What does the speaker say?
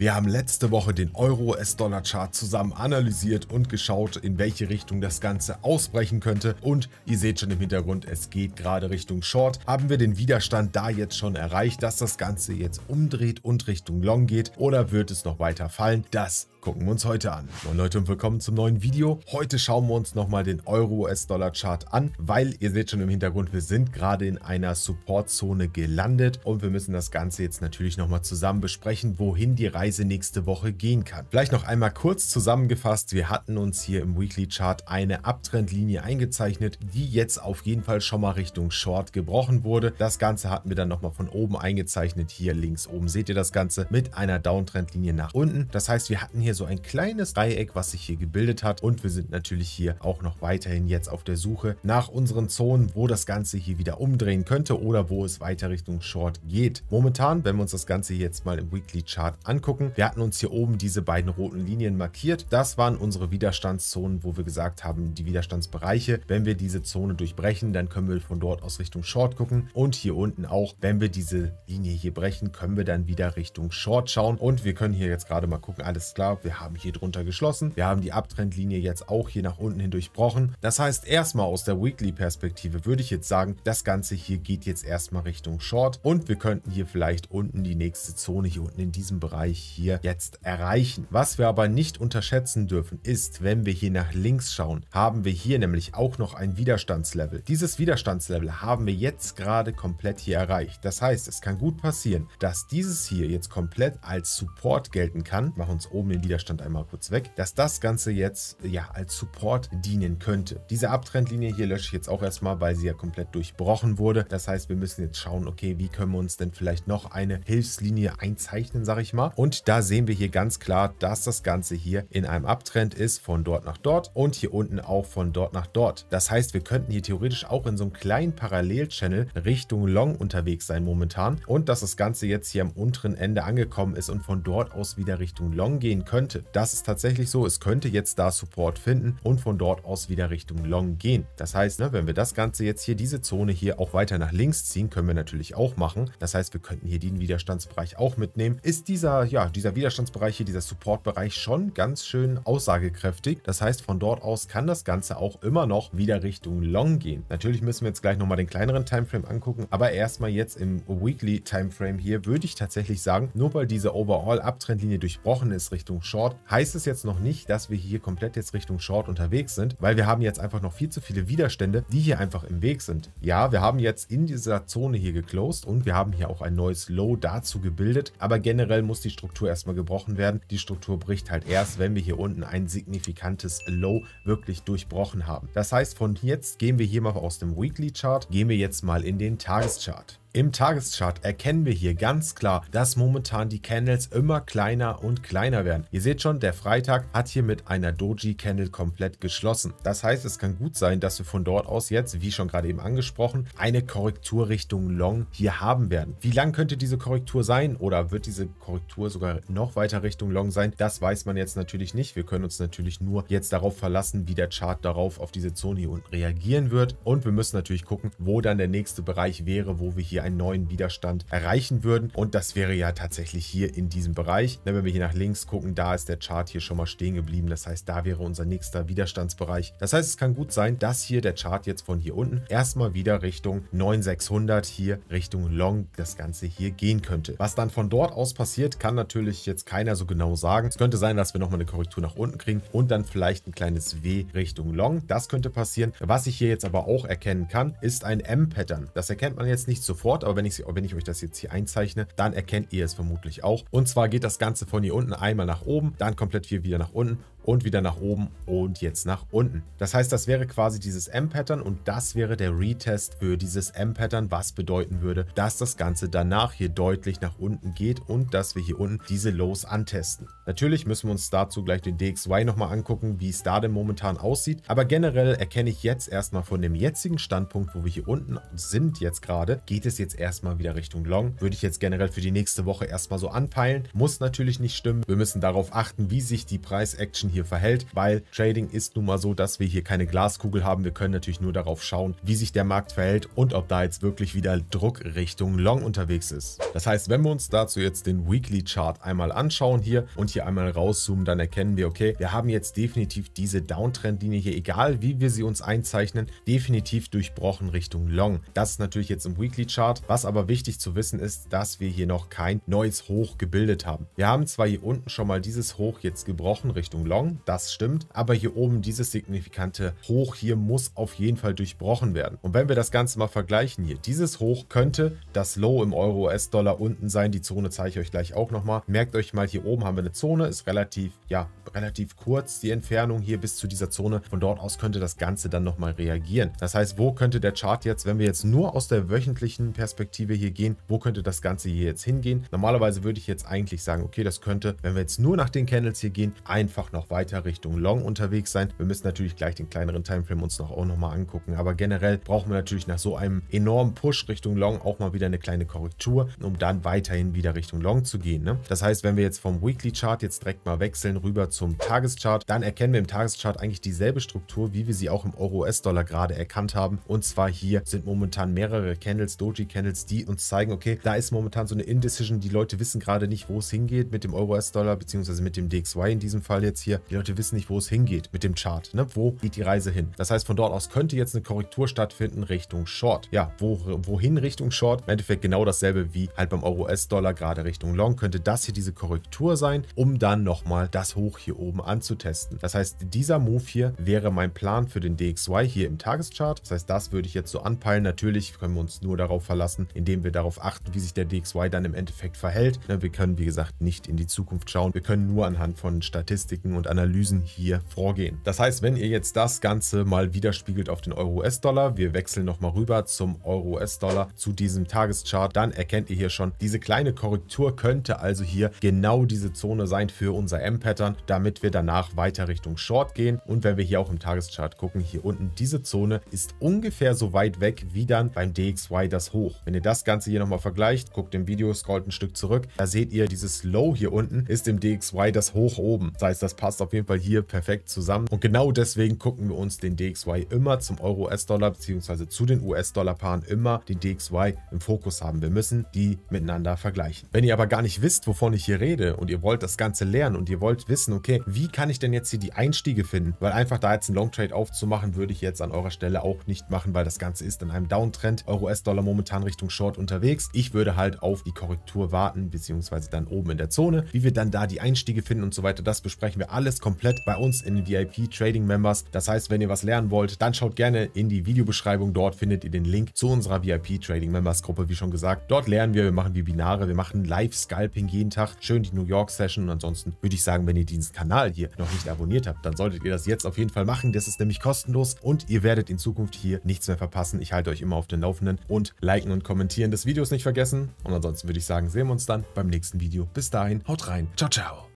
Wir haben letzte Woche den Euro-US-Dollar-Chart zusammen analysiert und geschaut, in welche Richtung das Ganze ausbrechen könnte. Und ihr seht schon im Hintergrund, es geht gerade Richtung Short. Haben wir den Widerstand da jetzt schon erreicht, dass das Ganze jetzt umdreht und Richtung Long geht? Oder wird es noch weiter fallen? Das gucken wir uns heute an. Moin Leute und willkommen zum neuen Video. Heute schauen wir uns nochmal den Euro-US-Dollar-Chart an, weil ihr seht schon im Hintergrund, wir sind gerade in einer Supportzone gelandet und wir müssen das Ganze jetzt natürlich nochmal zusammen besprechen, wohin die Reise Reise nächste Woche gehen kann. Vielleicht noch einmal kurz zusammengefasst, wir hatten uns hier im Weekly Chart eine Abtrendlinie eingezeichnet, die jetzt auf jeden Fall schon mal Richtung Short gebrochen wurde. Das Ganze hatten wir dann nochmal von oben eingezeichnet. Hier links oben seht ihr das Ganze mit einer Downtrendlinie nach unten. Das heißt, wir hatten hier so ein kleines Dreieck, was sich hier gebildet hat und wir sind natürlich hier auch noch weiterhin jetzt auf der Suche nach unseren Zonen, wo das Ganze hier wieder umdrehen könnte oder wo es weiter Richtung Short geht. Momentan, wenn wir uns das Ganze jetzt mal im Weekly Chart angucken, angucken. Wir hatten uns hier oben diese beiden roten Linien markiert. Das waren unsere Widerstandszonen, wo wir gesagt haben, die Widerstandsbereiche. Wenn wir diese Zone durchbrechen, dann können wir von dort aus Richtung Short gucken. Und hier unten auch, wenn wir diese Linie hier brechen, können wir dann wieder Richtung Short schauen. Und wir können hier jetzt gerade mal gucken, alles klar, wir haben hier drunter geschlossen. Wir haben die Abtrendlinie jetzt auch hier nach unten hin durchbrochen. Das heißt, erstmal aus der Weekly-Perspektive würde ich jetzt sagen, das Ganze hier geht jetzt erstmal Richtung Short. Und wir könnten hier vielleicht unten die nächste Zone hier unten in diesem Bereich hier jetzt erreichen. Was wir aber nicht unterschätzen dürfen, ist, wenn wir hier nach links schauen, haben wir hier nämlich auch noch ein Widerstandslevel. Dieses Widerstandslevel haben wir jetzt gerade komplett hier erreicht. Das heißt, es kann gut passieren, dass dieses hier jetzt komplett als Support gelten kann. Machen uns oben den Widerstand einmal kurz weg, dass das Ganze jetzt ja als Support dienen könnte. Diese Abtrendlinie hier lösche ich jetzt auch erstmal, weil sie ja komplett durchbrochen wurde. Das heißt, wir müssen jetzt schauen, okay, wie können wir uns denn vielleicht noch eine Hilfslinie einzeichnen, sage ich mal. Und da sehen wir hier ganz klar, dass das Ganze hier in einem Abtrend ist von dort nach dort und hier unten auch von dort nach dort. Das heißt, wir könnten hier theoretisch auch in so einem kleinen Parallel-Channel Richtung Long unterwegs sein momentan und dass das Ganze jetzt hier am unteren Ende angekommen ist und von dort aus wieder Richtung Long gehen könnte. Das ist tatsächlich so, es könnte jetzt da Support finden und von dort aus wieder Richtung Long gehen. Das heißt, ne, wenn wir das Ganze jetzt hier, diese Zone hier auch weiter nach links ziehen, können wir natürlich auch machen. Das heißt, wir könnten hier den Widerstandsbereich auch mitnehmen. Ist dieser, ja, dieser Widerstandsbereich hier, dieser Supportbereich schon ganz schön aussagekräftig. Das heißt, von dort aus kann das Ganze auch immer noch wieder Richtung Long gehen. Natürlich müssen wir jetzt gleich nochmal den kleineren Timeframe angucken, aber erstmal jetzt im Weekly Timeframe hier würde ich tatsächlich sagen, nur weil diese Overall-Abtrendlinie durchbrochen ist Richtung Short, heißt es jetzt noch nicht, dass wir hier komplett jetzt Richtung Short unterwegs sind, weil wir haben jetzt einfach noch viel zu viele Widerstände, die hier einfach im Weg sind. Ja, wir haben jetzt in dieser Zone hier geclosed und wir haben hier auch ein neues Low dazu gebildet, aber generell muss die Struktur Struktur erstmal gebrochen werden. Die Struktur bricht halt erst, wenn wir hier unten ein signifikantes Low wirklich durchbrochen haben. Das heißt, von jetzt gehen wir hier mal aus dem Weekly Chart, gehen wir jetzt mal in den Tageschart. Im Tageschart erkennen wir hier ganz klar, dass momentan die Candles immer kleiner und kleiner werden. Ihr seht schon, der Freitag hat hier mit einer Doji-Candle komplett geschlossen. Das heißt, es kann gut sein, dass wir von dort aus jetzt, wie schon gerade eben angesprochen, eine Korrektur Richtung Long hier haben werden. Wie lang könnte diese Korrektur sein oder wird diese Korrektur sogar noch weiter Richtung Long sein? Das weiß man jetzt natürlich nicht. Wir können uns natürlich nur jetzt darauf verlassen, wie der Chart darauf auf diese Zone hier unten reagieren wird. Und wir müssen natürlich gucken, wo dann der nächste Bereich wäre, wo wir hier hier einen neuen Widerstand erreichen würden. Und das wäre ja tatsächlich hier in diesem Bereich. Wenn wir hier nach links gucken, da ist der Chart hier schon mal stehen geblieben. Das heißt, da wäre unser nächster Widerstandsbereich. Das heißt, es kann gut sein, dass hier der Chart jetzt von hier unten erstmal wieder Richtung 9600 hier Richtung Long das Ganze hier gehen könnte. Was dann von dort aus passiert, kann natürlich jetzt keiner so genau sagen. Es könnte sein, dass wir nochmal eine Korrektur nach unten kriegen und dann vielleicht ein kleines W Richtung Long. Das könnte passieren. Was ich hier jetzt aber auch erkennen kann, ist ein M-Pattern. Das erkennt man jetzt nicht sofort sofort, aber wenn ich, wenn ich euch das jetzt hier einzeichne, dann erkennt ihr es vermutlich auch. Und zwar geht das Ganze von hier unten einmal nach oben, dann komplett hier wieder nach unten und wieder nach oben und jetzt nach unten. Das heißt, das wäre quasi dieses M-Pattern und das wäre der Retest für dieses M-Pattern, was bedeuten würde, dass das Ganze danach hier deutlich nach unten geht und dass wir hier unten diese Lows antesten. Natürlich müssen wir uns dazu gleich den DXY nochmal angucken, wie es da denn momentan aussieht. Aber generell erkenne ich jetzt erstmal von dem jetzigen Standpunkt, wo wir hier unten sind jetzt gerade, geht es jetzt erstmal wieder Richtung Long. Würde ich jetzt generell für die nächste Woche erstmal so anpeilen. Muss natürlich nicht stimmen. Wir müssen darauf achten, wie sich die Preis-Action hier hier verhält, weil Trading ist nun mal so, dass wir hier keine Glaskugel haben. Wir können natürlich nur darauf schauen, wie sich der Markt verhält und ob da jetzt wirklich wieder Druck Richtung Long unterwegs ist. Das heißt, wenn wir uns dazu jetzt den Weekly Chart einmal anschauen hier und hier einmal rauszoomen, dann erkennen wir, okay, wir haben jetzt definitiv diese Downtrendlinie hier, egal wie wir sie uns einzeichnen, definitiv durchbrochen Richtung Long. Das ist natürlich jetzt im Weekly Chart. Was aber wichtig zu wissen ist, dass wir hier noch kein neues Hoch gebildet haben. Wir haben zwar hier unten schon mal dieses Hoch jetzt gebrochen Richtung Long, schon, das stimmt. Aber hier oben dieses signifikante Hoch hier muss auf jeden Fall durchbrochen werden. Und wenn wir das Ganze mal vergleichen hier, dieses Hoch könnte das Low im Euro-US-Dollar unten sein. Die Zone zeige ich euch gleich auch nochmal. Merkt euch mal, hier oben haben wir eine Zone, ist relativ, ja, relativ kurz die Entfernung hier bis zu dieser Zone. Von dort aus könnte das Ganze dann nochmal reagieren. Das heißt, wo könnte der Chart jetzt, wenn wir jetzt nur aus der wöchentlichen Perspektive hier gehen, wo könnte das Ganze hier jetzt hingehen? Normalerweise würde ich jetzt eigentlich sagen, okay, das könnte, wenn wir jetzt nur nach den Candles hier gehen, einfach noch weiter Richtung Long unterwegs sein. Wir müssen natürlich gleich den kleineren Timeframe uns noch auch nochmal angucken. Aber generell brauchen wir natürlich nach so einem enormen Push Richtung Long auch mal wieder eine kleine Korrektur, um dann weiterhin wieder Richtung Long zu gehen. Ne? Das heißt, wenn wir jetzt vom Weekly Chart jetzt direkt mal wechseln rüber zu zum Tageschart, dann erkennen wir im Tageschart eigentlich dieselbe Struktur, wie wir sie auch im Euro-US-Dollar gerade erkannt haben. Und zwar hier sind momentan mehrere Candles, Doji-Candles, die uns zeigen, okay, da ist momentan so eine Indecision. Die Leute wissen gerade nicht, wo es hingeht mit dem Euro-US-Dollar, beziehungsweise mit dem DXY in diesem Fall jetzt hier. Die Leute wissen nicht, wo es hingeht mit dem Chart. Ne? Wo geht die Reise hin? Das heißt, von dort aus könnte jetzt eine Korrektur stattfinden Richtung Short. Ja, wo, wohin Richtung Short? Im Endeffekt genau dasselbe wie halt beim Euro-US-Dollar gerade Richtung Long. Könnte das hier diese Korrektur sein, um dann nochmal das Hoch hier hier oben anzutesten. Das heißt, dieser Move hier wäre mein Plan für den DXY hier im Tageschart. Das heißt, das würde ich jetzt so anpeilen. Natürlich können wir uns nur darauf verlassen, indem wir darauf achten, wie sich der DXY dann im Endeffekt verhält. Ne, wir können, wie gesagt, nicht in die Zukunft schauen. Wir können nur anhand von Statistiken und Analysen hier vorgehen. Das heißt, wenn ihr jetzt das Ganze mal widerspiegelt auf den Euro-US-Dollar, wir wechseln nochmal rüber zum Euro-US-Dollar, zu diesem Tageschart, dann erkennt ihr hier schon, diese kleine Korrektur könnte also hier genau diese Zone sein für unser M-Pattern. Da damit wir danach weiter Richtung Short gehen. Und wenn wir hier auch im Tageschart gucken, hier unten diese Zone ist ungefähr so weit weg wie dann beim DXY das Hoch. Wenn ihr das Ganze hier nochmal vergleicht, guckt im Video, scrollt ein Stück zurück, da seht ihr, dieses Low hier unten ist im DXY das Hoch oben. Das heißt, das passt auf jeden Fall hier perfekt zusammen. Und genau deswegen gucken wir uns den DXY immer zum Euro-US-Dollar bzw. zu den US-Dollar-Paaren immer den DXY im Fokus haben. Wir müssen die miteinander vergleichen. Wenn ihr aber gar nicht wisst, wovon ich hier rede und ihr wollt das Ganze lernen und ihr wollt wissen, okay, okay, wie kann ich denn jetzt hier die Einstiege finden? Weil einfach da jetzt einen Long Trade aufzumachen, würde ich jetzt an eurer Stelle auch nicht machen, weil das Ganze ist in einem Downtrend. Euro US-Dollar momentan Richtung Short unterwegs. Ich würde halt auf die Korrektur warten, beziehungsweise dann oben in der Zone. Wie wir dann da die Einstiege finden und so weiter, das besprechen wir alles komplett bei uns in den VIP Trading Members. Das heißt, wenn ihr was lernen wollt, dann schaut gerne in die Videobeschreibung. Dort findet ihr den Link zu unserer VIP Trading Members Gruppe, wie schon gesagt. Dort lernen wir, wir machen Webinare, wir machen Live Scalping jeden Tag. Schön die New York Session. Und ansonsten würde ich sagen, wenn ihr diesen Kanal hier noch nicht abonniert habt, dann solltet ihr das jetzt auf jeden Fall machen. Das ist nämlich kostenlos und ihr werdet in Zukunft hier nichts mehr verpassen. Ich halte euch immer auf den Laufenden und liken und kommentieren des Videos nicht vergessen. Und ansonsten würde ich sagen, sehen wir uns dann beim nächsten Video. Bis dahin, haut rein. Ciao, ciao.